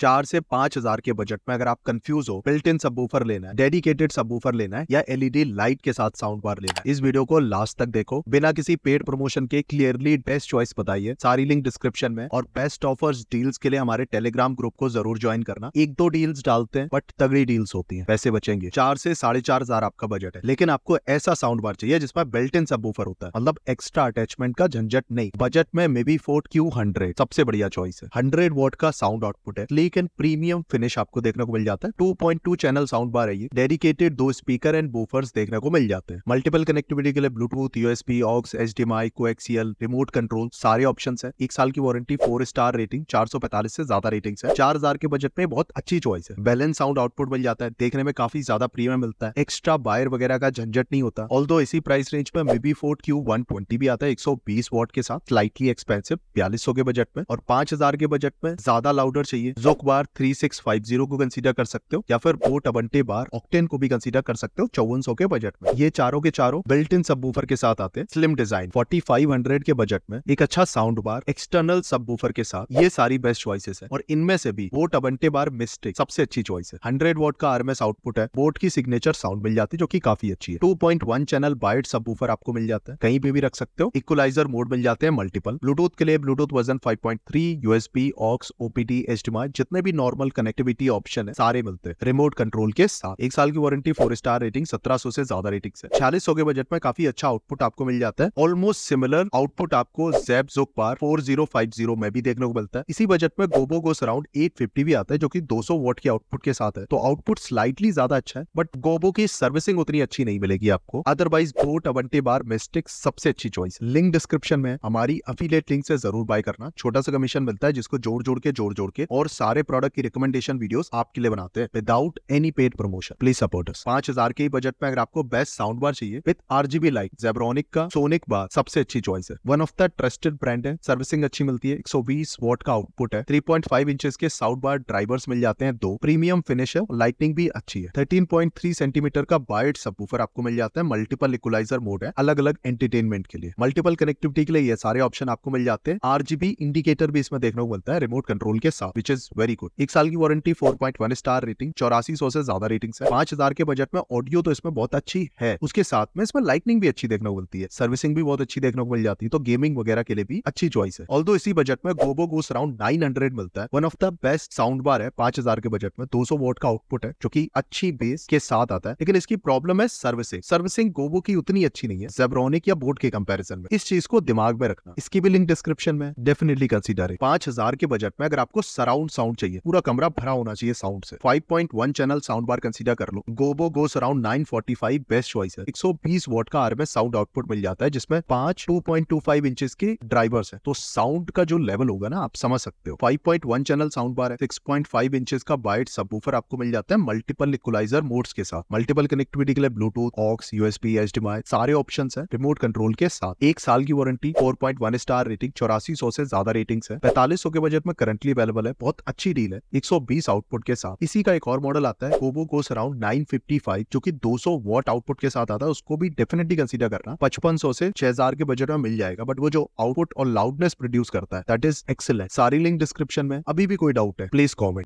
चार से पांच हजार के बजट में अगर आप कंफ्यूज हो बिल्ट इन सबवूफर लेना है डेडिकेटेड सबवूफर लेना है या एलईडी लाइट के साथ साउंड बार लेना है इस वीडियो को लास्ट तक देखो बिना किसी पेड प्रमोशन के क्लियरली बेस्ट चॉइस बताइए सारी लिंक डिस्क्रिप्शन में और बेस्ट ऑफर्स डील्स के लिए हमारे टेलीग्राम ग्रुप को जरूर ज्वाइन करना एक दो डील्स डालते हैं बट तगड़ी डील्स होती है पैसे बचेंगे चार से साढ़े चार हजार आपका बजट है लेकिन आपको ऐसा साउंड बार चाहिए जिसमें बिल्ट इन सबवूफर होता है मतलब एक्स्ट्रा अटैचमेंट का झंझट नहीं बजट में Mivi Fort Q hundred सबसे बढ़िया चॉइस है हंड्रेड वोट का साउंड आउटपुट है स्लीक एंड प्रीमियम फिनिश आपको देखने को मिल जाता है two point two channel sound bar है ये डेडिकेटेड दो स्पीकर एंड बूफर्स देखने को मिल जाते हैं मल्टीपल कनेक्टिविटी के लिए Bluetooth USB aux HDMI remote control सारे ऑप्शन है एक साल की वारंटी फोर स्टार रेटिंग चार सौ पैंतालीस से ज्यादा रेटिंग है चार हजार के बजट में बहुत अच्छी चॉइस है बैलेंस साउंड आउटपुट मिल जाता है देखने में काफी ज्यादा प्रीमियम मिलता है एक्स्ट्रा बायर वगैरह का झंझट नहीं होता ऑल इसी प्राइस रेंज में Mivi Fort Q one twenty भी आता है एक सौ बीस वॉट के साथ स्लाइटली एक्सपेंसिव बयालीस के बजट में और पांच हजार के बजट में ज्यादा लाउडर चाहिए जो स्टॉक बार 3650 को कंसीडर कर सकते हो या फिर वो टबंटे बार ऑक्टेन को भी कंसीडर कर सकते हो चौवन के बजट में ये चारों के चारों बिल्ट इन सब के साथ आते हैं स्लिम डिजाइन 4500 के बजट में एक अच्छा साउंड बार एक्सटर्नल सब के साथ ये सारी बेस्ट चॉइसेस है और इनमें से भी वो टबंटे बार मिस्टेक सबसे अच्छी चॉइस है हंड्रेड वोट का आरएमएस आउटपुट है बोट की सिग्नेचर साउंड मिल जाती है जो की काफी अच्छी है टू चैनल बाइट सब आपको मिल जाता है कहीं पे भी रख सकते हो इक्वलाइजर मोड मिल जाते हैं मल्टीपल ब्लूटूथ के लिए Bluetooth version 5.3 USB aux OPD HDMI जितने भी नॉर्मल कनेक्टिविटी ऑप्शन है सारे मिलते हैं रिमोट कंट्रोल के साथ एक साल की वारंटी फोर स्टार रेटिंग सत्रह से ज्यादा रेटिंग है छियालीस के बजट में काफी अच्छा आउटपुट आपको मिल जाता है ऑलमोस्ट सिमिलर आउटपुट आपको जेब जो पार फोर में भी देखने को मिलता है इसी बजट में गोबो गोस अराउंड एट भी आता है जो की दो सौ के आउटपुट के साथ है तो आउटपुट स्लाइटली ज्यादा अच्छा है बट गोबो की सर्विसिंग उतनी अच्छी नहीं मिलेगी आपको otherwise boAt Aavante bar Mystic सबसे अच्छी चॉइस लिंक डिस्क्रिप्शन में हमारी अफिलेट लिंक से जरूर बाय करना छोटा सा कमीशन मिलता है जिसको जोड़ जोड़ के जोड़ जोड़ के और सारे सारे प्रोडक्ट की रिकमेंडेशन वीडियो आपके लिए बनाते हैं without any paid promotion please support पांच हजार के बजट में अगर आपको बेस्ट साउंड बार चाहिए विद आरजीबी लाइक जेब्रोनिक का सोनिक बार सबसे अच्छी चॉइस है one of the trusted brand है सर्विसिंग अच्छी मिलती है 120 वॉट का आउटपुट है थ्री पॉइंट फाइव इंच के साउंड बार ड्राइवर्स मिल जाते हैं दो प्रीमियम फिनिश है लाइटनिंग भी अच्छी है थर्टीन पॉइंट थ्री सेंटीमीटर का वाइड सबूफर आपको मिल जाता है मल्टीपल इक्वलाइजर मोड है अलग अलग एंटरटेनमेंट के लिए मल्टीपल कनेक्टिविटी के लिए ये सारे ऑप्शन आपको मिल जाते हैं आरजीबी इंडिकेटर भी इसमें देखने को मिलता है रिमोट कंट्रोल के साथ which is very very good एक साल की वारंटी 4.1 स्टार रेटिंग चौरासी सौ से ज्यादा रेटिंग्स है पांच हजार के बजट में ऑडियो तो इसमें बहुत अच्छी है उसके साथ में इसमें लाइटनिंग भी अच्छी देखने को मिलती है सर्विसिंग भी बहुत अच्छी देखने को मिल जाती है तो गेमिंग वगैरह के लिए भी अच्छी चॉइस है ऑल इसी बजट में गोबो गोस राउंड नाइन मिलता है one of the best sound bar है पांच के बजट में दो सौ का आउटपुट है जो की अच्छी बेस के साथ आता है लेकिन इसकी प्रॉब्लम है सर्विसिंग सर्विसिंग गोबो की उतनी अच्छी नहीं है जेब्रोनिक या बोट के कम्पेरिजन में इस चीज को दिमाग में रखना इसकी भी लिंक डिस्क्रिप्शन में डेफिनेटली कंसिडर है पांच के बजट में अगर आपको सराउंड साउंड साउंड चाहिए पूरा कमरा भरा होना चाहिए साउंड से 5.1 चैनल साउंड बार कंसीडर कर लो गोबो गो सराउंड 945 बेस्ट चॉइस है 120 वॉट का आरएमएस साउंड आउटपुट मिल जाता है जिसमें पांच 2.25 इंचेस के ड्राइवर्स है तो साउंड का जो लेवल होगा ना आप समझ सकते हो 5.1 चैनल साउंड बार है 6.5 इंचेस का वाइट सब आपको मिल जाता है मल्टीपल इक्वलाइजर मोड्स के साथ मल्टीपल कनेक्टिविटी के लिए ब्लूटूथ ऑक्स यूएसबी एच सारे ऑप्शन है रिमोट कंट्रोल के साथ एक साल की वारंटी फोर स्टार रेटिंग चौरासी से ज्यादा रेटिंग है पैंतालीस के बजट में करंटली अवेलेबल है बहुत अच्छी अच्छी डील है 120 आउटपुट के साथ इसी का एक और मॉडल आता है ओबो गोस अराउंड 955 जो कि 200 वॉट आउटपुट के साथ आता है उसको भी डेफिनेटली कंसिडर करना 5500 से छह के बजट में मिल जाएगा बट वो जो आउटपुट और लाउडनेस प्रोड्यूस करता है दैट इज एक्सेलेंट सारी लिंक डिस्क्रिप्शन में अभी भी कोई डाउट है प्लीज कॉमेंट